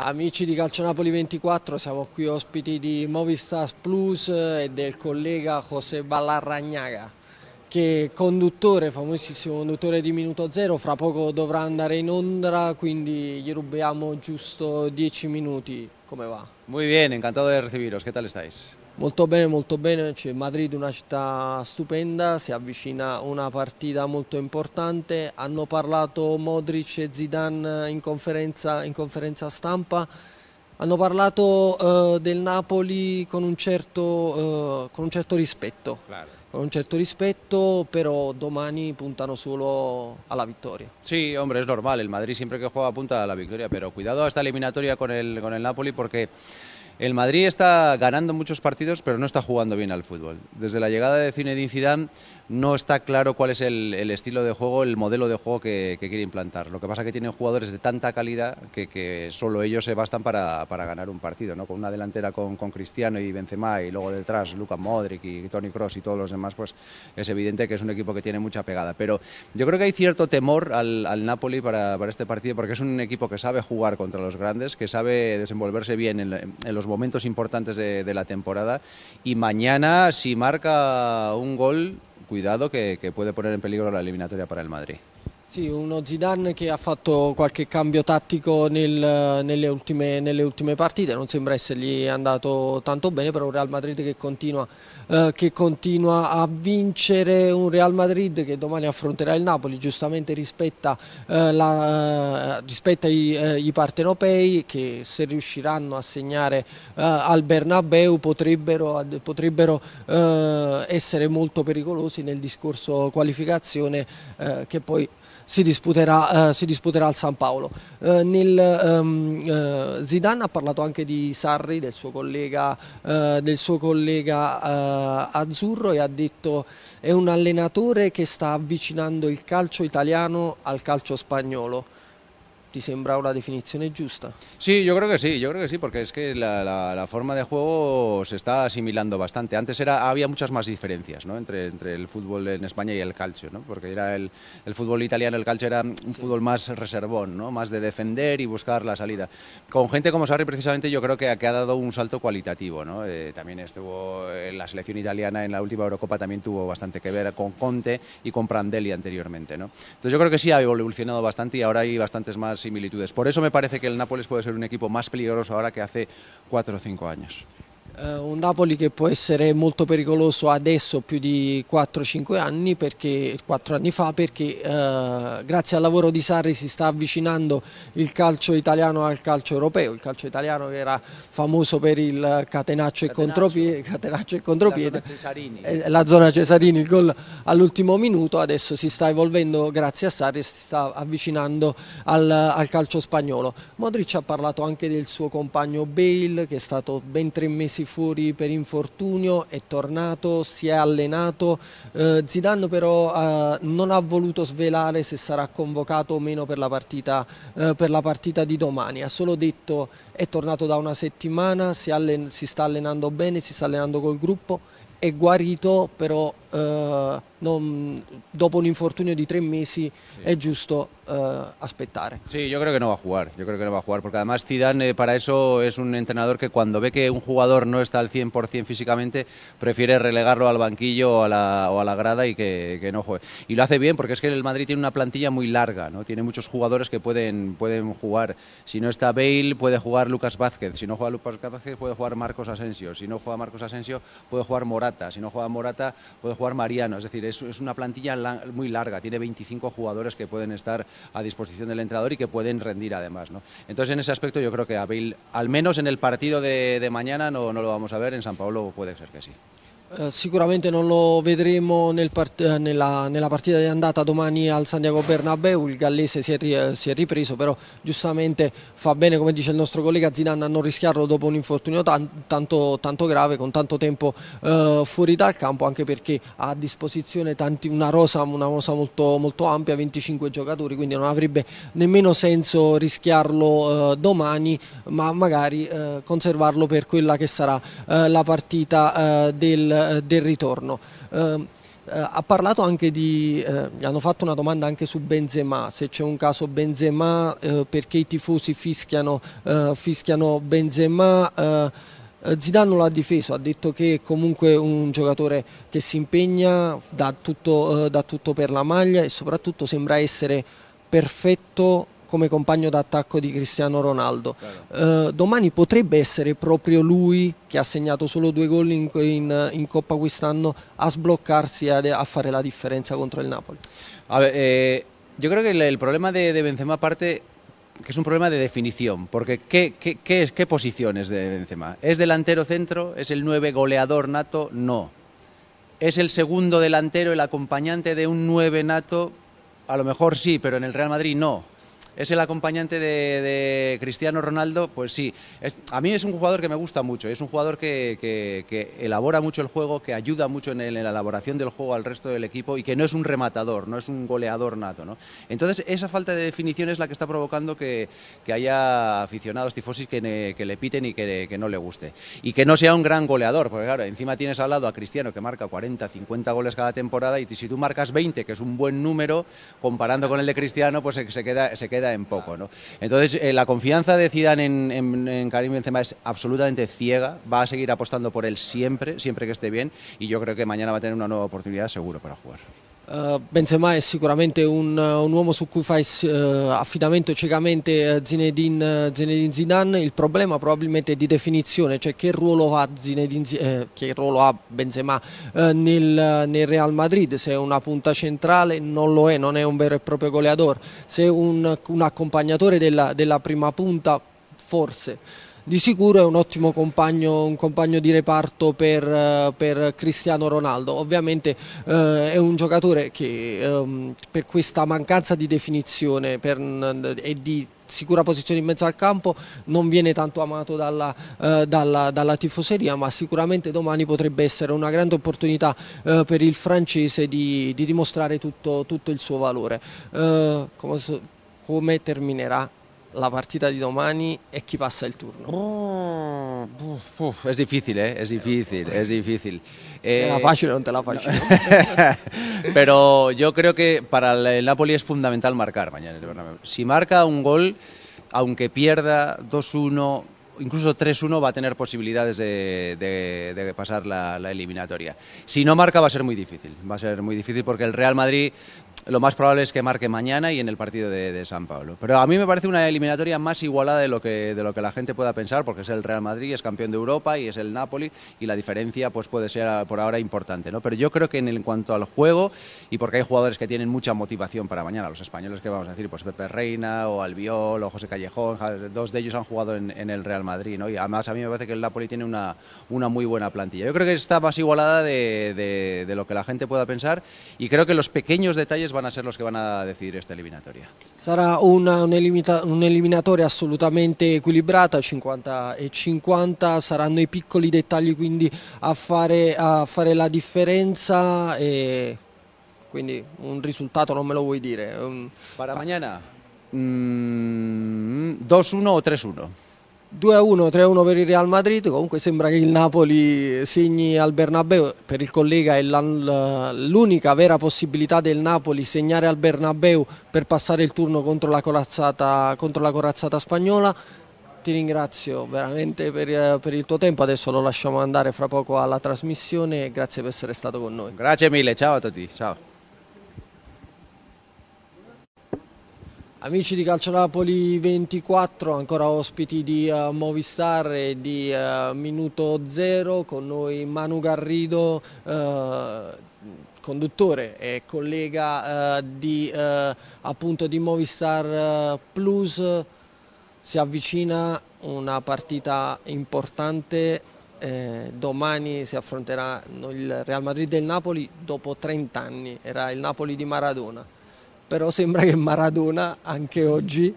Amici di Calcio Napoli 24, siamo qui ospiti di Movistar Plus e del collega José Ballarragnaga che è conduttore, famosissimo conduttore di Minuto Zero, fra poco dovrà andare in onda, quindi gli rubiamo giusto 10 minuti. Come va? Molto bene, encantato di recibiros. che tal estáis? Molto bene, molto bene, cioè, Madrid è una città stupenda, si avvicina una partita molto importante, hanno parlato Modric e Zidane in conferenza, in conferenza stampa, hanno parlato eh, del Napoli con un certo, eh, con un certo rispetto. Claro con un certo rispetto, però domani puntano solo alla vittoria. Sì, Sí, hombre, es normal. El Madrid sempre che juega punta alla vittoria, victoria, pero cuidado a questa eliminatoria con il con el Napoli porque El Madrid está ganando muchos partidos, pero no está jugando bien al fútbol. Desde la llegada de Zinedine Zidane no está claro cuál es el, estilo de juego, el modelo de juego que, quiere implantar. Lo que pasa es que tienen jugadores de tanta calidad que, solo ellos se bastan para, ganar un partido, ¿no? Con una delantera con, Cristiano y Benzema y luego detrás Luca Modric y Tony Cross y todos los demás, pues es evidente que es un equipo que tiene mucha pegada. Pero yo creo que hay cierto temor al, Napoli para, este partido porque es un equipo que sabe jugar contra los grandes, que sabe desenvolverse bien en, los momentos importantes de la temporada y mañana si marca un gol cuidado que, que puede poner en peligro la eliminatoria para el Madrid. Sì, uno Zidane che ha fatto qualche cambio tattico nel, nelle, ultime, nelle, ultime, partite, non sembra essergli andato tanto bene, però un Real Madrid che continua eh, che continua a vincere, un Real Madrid che domani affronterà il Napoli, giustamente rispetta, eh, la, eh, rispetta i, eh, i, partenopei che se riusciranno a segnare al Bernabeu potrebbero, potrebbero essere molto pericolosi nel discorso qualificazione che poi si disputerà, eh, si disputerà al San Paolo. Eh, nel, ehm, eh, Zidane ha parlato anche di Sarri, del suo collega, eh, del suo collega eh, azzurro e ha detto che è un allenatore che sta avvicinando il calcio italiano al calcio spagnolo. te sembra una definición justa Sí, yo creo que sí, yo creo que sí, porque es que la, forma de juego se está asimilando bastante. Antes era, había muchas más diferencias entre, entre el fútbol en España y el calcio, porque era el, fútbol italiano, el calcio era un fútbol más reservón, ¿no? más de defender y buscar la salida. Con gente como Sarri, precisamente, yo creo que, ha dado un salto cualitativo. Eh, también estuvo en la selección italiana en la última Eurocopa, también tuvo bastante que ver con Conte y con Prandelli anteriormente. ¿no? Entonces yo creo que sí ha evolucionado bastante y ahora hay bastantes más similitudes. Por eso me parece que el Nápoles puede ser un equipo más peligroso ahora que hace cuatro o cinco años. Eh, un Napoli che può essere molto pericoloso adesso più di 4-5 anni, perché, 4 anni fa perché eh, grazie al lavoro di Sarri si sta avvicinando il calcio italiano al calcio europeo, il calcio italiano che era famoso per il catenaccio, catenaccio. e contropiede, catenaccio contropiede la, eh, la zona Cesarini, il gol all'ultimo minuto, adesso si sta evolvendo grazie a Sarri si sta avvicinando al, al calcio spagnolo. Modric ha parlato anche del suo compagno Bale che è stato ben tre mesi fa fuori per infortunio, è tornato, si è allenato. Eh, Zidane però eh, non ha voluto svelare se sarà convocato o meno per la, partita, eh, per la partita di domani. Ha solo detto è tornato da una settimana, si, allen- si sta allenando bene, si sta allenando col gruppo, è guarito però eh, non, dopo un infortunio de tres meses es justo esperar. Eh, sí, yo creo que no va a jugar, yo creo que no va a jugar, porque además Zidane eh, para eso es un entrenador que cuando ve que un jugador no está al 100% físicamente, prefiere relegarlo al banquillo o a la, grada y que, no juegue. Y lo hace bien porque es que el Madrid tiene una plantilla muy larga, ¿no? tiene muchos jugadores que pueden, pueden jugar. Si no está Bale, puede jugar Lucas Vázquez, si no juega Lucas Vázquez, puede jugar Marcos Asensio, si no juega Marcos Asensio, puede jugar Morata, si no juega Morata, puede jugar jugar Mariano. Es decir, es, una plantilla muy larga, tiene 25 jugadores que pueden estar a disposición del entrenador y que pueden rendir además. ¿no? Entonces, en ese aspecto, yo creo que a al menos en el partido de, de mañana, no, no lo vamos a ver. En San Pablo puede ser que sí. Eh, sicuramente non lo vedremo nel part eh, nella, nella, partita di andata domani al Santiago Bernabeu, il gallese si è, eh, si è, ripreso, però giustamente fa bene, come dice il nostro collega Zidane, a non rischiarlo dopo un infortunio tan tanto, tanto, grave, con tanto tempo eh, fuori dal campo, anche perché ha a disposizione tanti, una, rosa, una rosa, molto, molto ampia, 25 giocatori, quindi non avrebbe nemmeno senso rischiarlo eh, domani, ma magari eh, conservarlo per quella che sarà la partita del del, eh, del ritorno. Ehm, eh, ha parlato anche di, eh, gli hanno fatto una domanda anche su Benzema, se c'è un caso Benzema, perché i tifosi fischiano, fischiano Benzema. Zidane l'ha difeso, ha detto che è comunque un giocatore che si impegna, dà tutto, dà tutto per la maglia e soprattutto sembra essere perfetto ...como compañero de d'attacco di Cristiano Ronaldo. Eh, domani potrebbe essere proprio lui, che ha segnato solo due gol in, in, Coppa quest'anno, a sbloccarsi e a, fare la differenza contro il Napoli. Eh, yo creo que el, problema de, Benzema parte que es un problema de definición, porque ¿qué, qué, qué posición es de Benzema? ¿Es delantero centro? ¿Es el nueve goleador nato? No. ¿Es el segundo delantero, el acompañante de un nueve nato? A lo mejor sí, pero en el Real Madrid no. ¿Es el acompañante de, Cristiano Ronaldo? Pues sí. a mí es un jugador que me gusta mucho. Es un jugador que, elabora mucho el juego, que ayuda mucho en, la elaboración del juego al resto del equipo y que no es un rematador, no es un goleador nato. ¿no? Entonces, esa falta de definición es la que está provocando que, haya aficionados tifosis que, le piten y que, no le guste. Y que no sea un gran goleador, porque claro, encima tienes al lado a Cristiano que marca 40, 50 goles cada temporada y si tú marcas 20, que es un buen número, comparando con el de Cristiano, pues se queda, se queda en poco. ¿no? Entonces, eh, la confianza de Zidane en, en, en, Karim Benzema es absolutamente ciega, va a seguir apostando por él siempre, siempre que esté bien, y yo creo que mañana va a tener una nueva oportunidad seguro para jugar. Eh, Benzema è sicuramente un, un uomo su cui fai eh, affidamento ciecamente eh, Zinedine, Zinedine, Zidane, il problema probabilmente è di definizione, cioè che ruolo ha, Zinedine, eh, che ruolo ha Benzema eh, nel, nel, Real Madrid, se è una punta centrale non lo è, non è un vero e proprio goleador, se è un, un accompagnatore della, della prima punta forse di sicuro è un ottimo compagno, un compagno di reparto per, eh, per Cristiano Ronaldo. Ovviamente eh, è un giocatore che ehm, per questa mancanza di definizione per, e di sicura posizione in mezzo al campo non viene tanto amato dalla, eh, dalla, dalla, tifoseria ma sicuramente domani potrebbe essere una grande opportunità eh, per il francese di, di dimostrare tutto, tutto, il suo valore. Eh, come, come terminerà la partita de domani es que pasa el turno? es oh, difícil, ¿eh? Es difícil, es difícil. ¿Te la no te la fácil? Pero yo creo que para el Napoli es fundamental marcar mañana Si marca un gol, aunque pierda 2-1, incluso 3-1 va a tener posibilidades de, pasar la, eliminatoria. Si no marca va a ser muy difícil, va a ser muy difícil porque el Real Madrid lo más probable es que marque mañana y en el partido de, San Pablo. Pero a mí me parece una eliminatoria más igualada de lo, que, de lo que la gente pueda pensar, porque es el Real Madrid, es campeón de Europa y es el Napoli, y la diferencia pues puede ser por ahora importante. ¿no? Pero yo creo que en, el, cuanto al juego, y porque hay jugadores que tienen mucha motivación para mañana, los españoles que vamos a decir, pues Pepe Reina o Albiol o José Callejón, dos de ellos han jugado en, el Real Madrid, ¿no? y además a mí me parece que el Napoli tiene una, una muy buena plantilla. Yo creo que está más igualada de, de, de lo que la gente pueda pensar, y creo que los pequeños detalles van van a ser los que van a decidir esta eliminatoria. Sarà un'eliminatoria un assolutamente equilibrata, 50 e 50, saranno i piccoli dettagli quindi a fare, a fare la differenza e quindi un risultato non me lo vuoi dire. Para ah. mañana, mm, 2-1 o 3-1. 2-1, 3-1 per il Real Madrid, comunque sembra che il Napoli segni al Bernabeu, per il collega è l'unica vera possibilità del Napoli segnare al Bernabeu per passare il turno contro la corazzata, contro la corazzata spagnola. Ti ringrazio veramente per, per il tuo tempo, adesso lo lasciamo andare fra poco alla trasmissione grazie per essere stato con noi. Grazie mille, ciao a tutti, ciao. Amici di Calcio Napoli 24, ancora ospiti di uh, Movistar e di uh, Minuto Zero, con noi Manu Garrido, uh, conduttore e collega di, appunto, di Movistar Plus. Si avvicina una partita importante, eh, domani si affronteranno il Real Madrid e il Napoli dopo 30 anni, era il Napoli di Maradona. pero sembra che Maradona anche hoy,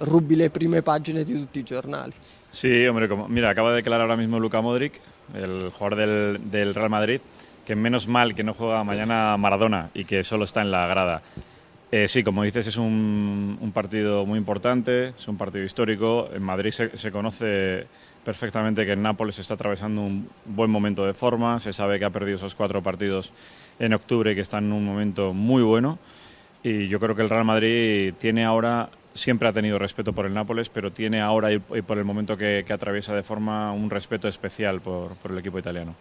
rubi las primeras páginas de todos los giornali. Sí, hombre, mira, acaba de declarar ahora mismo Luca Modric, el jugador del, Real Madrid, que menos mal que no juega mañana Maradona y que solo está en la grada. Eh, sí, como dices, es un, partido muy importante, es un partido histórico. En Madrid se, conoce perfectamente que el Nápoles está atravesando un buen momento de forma. Se sabe que ha perdido esos cuatro partidos en octubre y que están en un momento muy bueno. Y yo creo que el Real Madrid tiene ahora siempre ha tenido respeto por el Nápoles, pero tiene ahora y por el momento que, atraviesa de forma un respeto especial por, por el equipo italiano.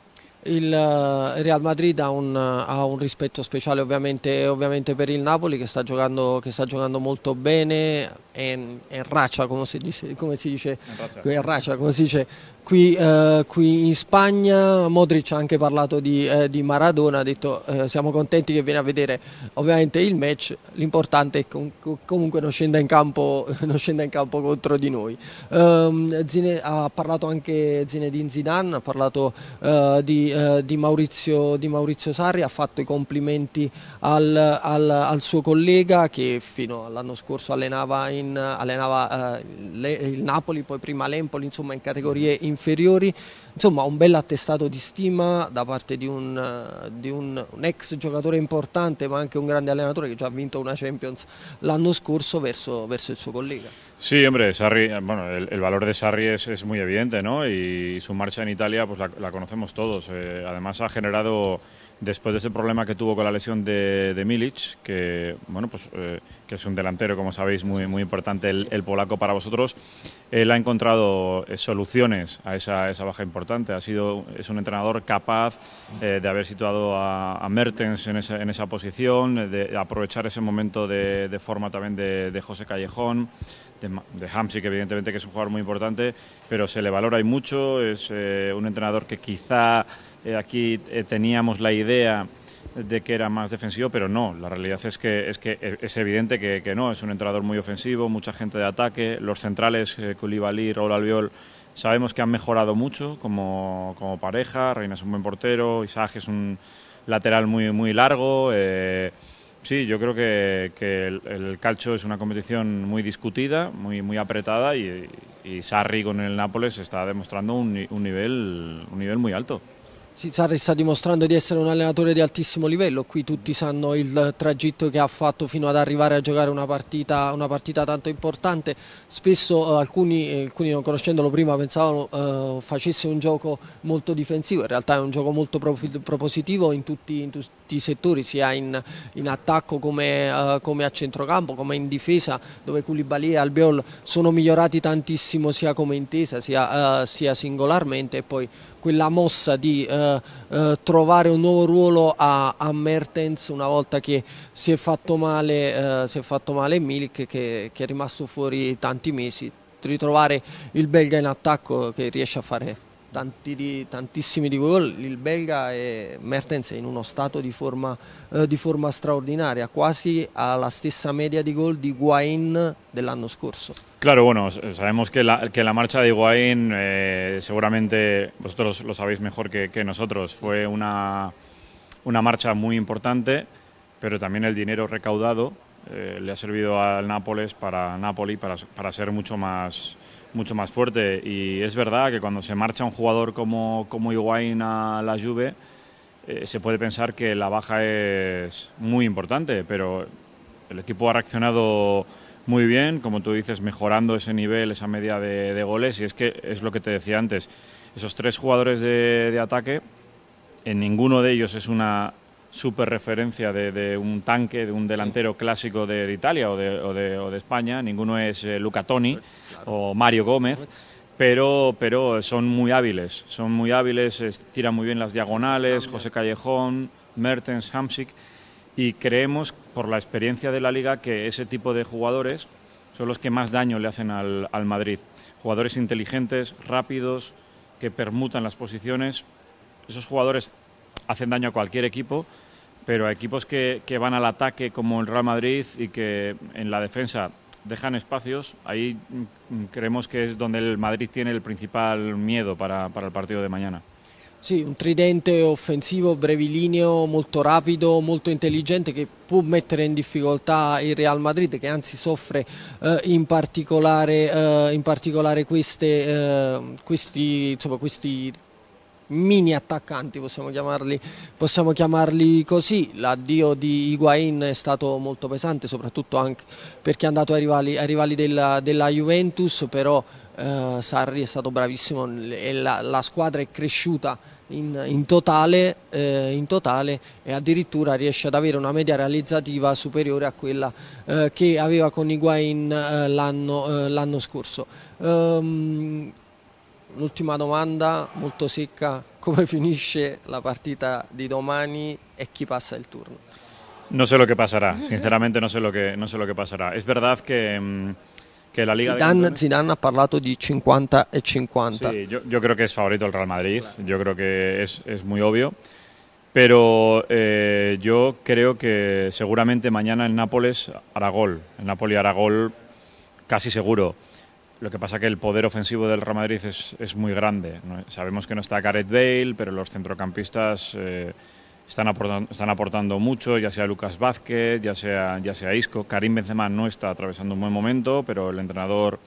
el eh, Real Madrid eh, ha un, respeto un rispetto speciale ovviamente, per il Napoli que está jugando che sta giocando molto bene, è dice, come si dice, in dice Qui, eh, qui, in Spagna Modric ha anche parlato di, eh, di Maradona, ha detto eh, siamo contenti che viene a vedere ovviamente il match, l'importante è che comunque non scenda in campo, scenda in campo contro di noi. Ehm, Zine, ha parlato anche Zinedine Zidane, ha parlato eh, di, eh, di, Maurizio, di, Maurizio, Sarri, ha fatto i complimenti al, al, al suo collega che fino all'anno scorso allenava, in, allenava eh, le, il Napoli, poi prima l'Empoli, insomma in categorie inferiori inferiori insomma un bel atestado de estima da parte de un, eh, di un, ex giocatore importante ma anche un grande allenatore que ya ha vinto una Champions l'anno scorso verso, verso il suo collega. Sí, hombre, eh, bueno, el, valor de Sarri es, muy evidente, ¿no? Y, su marcha en Italia, pues la, conocemos todos. Eh, además ha generado, después de ese problema que tuvo con la lesión de, Milic, que, bueno, pues, que es un delantero, como sabéis, muy, muy importante el, polaco para vosotros, él ha encontrado soluciones a esa, esa baja importante. Ha sido, es un entrenador capaz eh, de haber situado a, Mertens en esa, posición, de aprovechar ese momento de, forma también de, José Callejón, de, de que evidentemente que es un jugador muy importante, pero se le valora y mucho. Es eh, un entrenador que quizá eh, aquí teníamos la idea de que era más defensivo, pero no, la realidad es que es, que es evidente que, no, es un entrenador muy ofensivo, mucha gente de ataque, los centrales, Koulibaly, Raúl Albiol, Sabemos que han mejorado mucho como, como pareja, Reina es un buen portero, Isaac es un lateral muy, muy largo. Eh, sí, yo creo que, el, el, calcio es una competición muy discutida, muy, muy apretada y, Sarri con el Nápoles está demostrando un, nivel, un nivel muy alto. Sarri sta dimostrando di essere un allenatore di altissimo livello, qui tutti sanno il tragitto che ha fatto fino ad arrivare a giocare una partita, una partita tanto importante, spesso eh, alcuni, eh, alcuni, non conoscendolo prima pensavano eh, facesse un gioco molto difensivo, in realtà è un gioco molto propositivo in tutti, in tutti i settori, sia in, in attacco come, eh, come, a centrocampo, come in difesa, dove Koulibaly e Albiol sono migliorati tantissimo sia come intesa sia, eh, sia singolarmente e poi quella mossa di eh, eh, trovare un nuovo ruolo a, a, Mertens una volta che si è fatto male, eh, si è fatto male Milik che, che è rimasto fuori tanti mesi, ritrovare il belga in attacco che riesce a fare tanti di, tantissimi di gol, il belga e Mertens è in uno stato di forma, eh, di forma straordinaria, quasi alla stessa media di gol di Guain dell'anno scorso. Claro, bueno, sabemos que la, que la marcha de Higuaín, eh, seguramente vosotros lo sabéis mejor que, nosotros, fue una, una, marcha muy importante, pero también el dinero recaudado eh, le ha servido al Nápoles para Napoli para, para, ser mucho más, mucho más fuerte. Y es verdad que cuando se marcha un jugador como, como Higuaín a la Juve, eh, se puede pensar que la baja es muy importante, pero el equipo ha reaccionado muy bien, como tú dices, mejorando ese nivel, esa media de, goles. Y es que es lo que te decía antes, esos tres jugadores de, ataque, en ninguno de ellos es una super referencia de, un tanque, de un delantero clásico de, Italia o de, España. Ninguno es eh, Luca Toni o Mario Gómez. Pero, pero son muy hábiles, son muy hábiles, tiran muy bien las diagonales, ah, José Callejón, Mertens, Hamsik y creemos por la experiencia de la liga que ese tipo de jugadores son los que más daño le hacen al, Madrid. Jugadores inteligentes, rápidos, que permutan las posiciones. Esos jugadores hacen daño a cualquier equipo, pero a equipos que, van al ataque como el Real Madrid y que en la defensa dejan espacios, ahí creemos que es donde el Madrid tiene el principal miedo para el partido de mañana. Sì, un tridente offensivo, brevilineo, molto rapido, molto intelligente che può mettere in difficoltà il Real Madrid che anzi soffre eh, in, particolare, eh, in particolare, queste, eh, questi, insomma, questi mini attaccanti, possiamo chiamarli, possiamo chiamarli così. L'addio di Higuain è stato molto pesante, soprattutto anche perché è andato ai rivali, ai rivali della, della Juventus, però eh, Sarri è stato bravissimo e la, la squadra è cresciuta in, in, totale, eh, in, totale, e addirittura riesce ad avere una media realizzativa superiore a quella eh, che aveva con Higuain eh, l'anno, eh, l'anno, scorso. Um, l'ultima domanda molto secca, come finisce la partita di domani e chi passa il turno? Non so lo che passerà, sinceramente non so lo che, no sé lo che pasará. Es verdad que... Mmm... Zidane, ha hablado de 50 y 50. Sí, yo, creo que es favorito el Real Madrid, yo creo que es, muy obvio. Pero eh, yo creo que seguramente mañana en Nápoles hará gol. en Napoli hará gol casi seguro. Lo que pasa que el poder ofensivo del Real Madrid es, muy grande. Sabemos que no está Gareth Bale, pero los centrocampistas eh, están aportando, están aportando mucho, ya sea Lucas Vázquez, ya sea, ya sea Isco. Karim Benzema no está atravesando un buen momento, pero el entrenador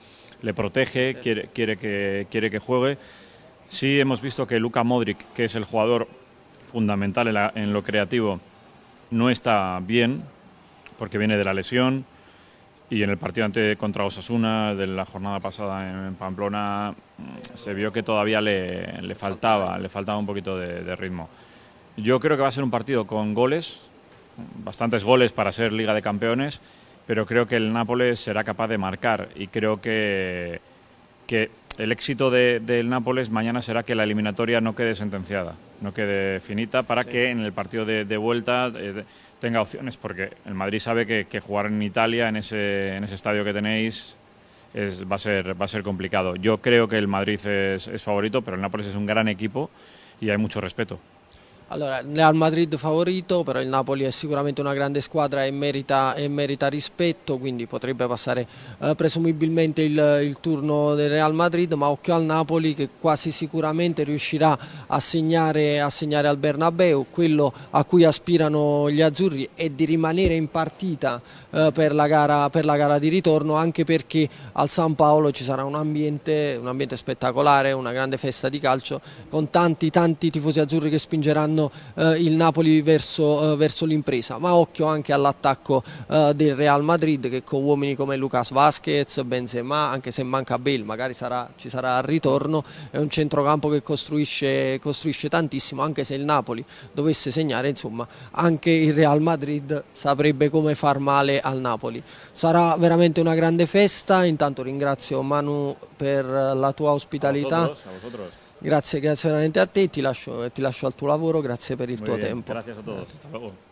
le protege, quiere, quiere, que, quiere que juegue. Sí hemos visto que Luka Modric, que es el jugador fundamental en, lo creativo, no está bien porque viene de la lesión y en el partido ante contra Osasuna de la jornada pasada en Pamplona mm, se vio que todavía le, le faltaba, le faltaba un poquito de, de ritmo. Yo creo que va a ser un partido con goles, bastantes goles para ser Liga de Campeones, pero creo que el Nápoles será capaz de marcar y creo que, el éxito del de, Nápoles mañana será que la eliminatoria no quede sentenciada, no quede finita, para que en el partido de, vuelta eh, tenga opciones, porque el Madrid sabe que, jugar en Italia, en ese, en ese estadio que tenéis, va, a ser, va a ser complicado. Yo creo que el Madrid es, es favorito, pero el Nápoles es un gran equipo y hay mucho respeto. Allora, Real Madrid favorito, però il Napoli è sicuramente una grande squadra e merita, e merita rispetto, quindi potrebbe passare eh, presumibilmente il, il, turno del Real Madrid, ma occhio al Napoli che quasi sicuramente riuscirà a segnare, a segnare al Bernabeu, quello a cui aspirano gli azzurri è di rimanere in partita eh, per la, gara, per, la gara, di ritorno anche perché al San Paolo ci sarà un ambiente, un ambiente spettacolare, una grande festa di calcio con tanti tanti tifosi azzurri che spingeranno eh, il Napoli verso, eh, verso l'impresa ma occhio anche all'attacco del Real Madrid che con uomini come Lucas Vasquez, Benzema anche se manca Bale magari sarà, ci sarà al ritorno è un centrocampo che costruisce, costruisce tantissimo anche se il Napoli dovesse segnare insomma anche il Real Madrid saprebbe come far male al Napoli. Sarà veramente una grande festa, intanto ringrazio Manu per la tua ospitalità. Grazie, grazie veramente a te, ti lascio, ti lascio al tuo lavoro, grazie per il Muy tuo bien. tempo. Grazie a tutti.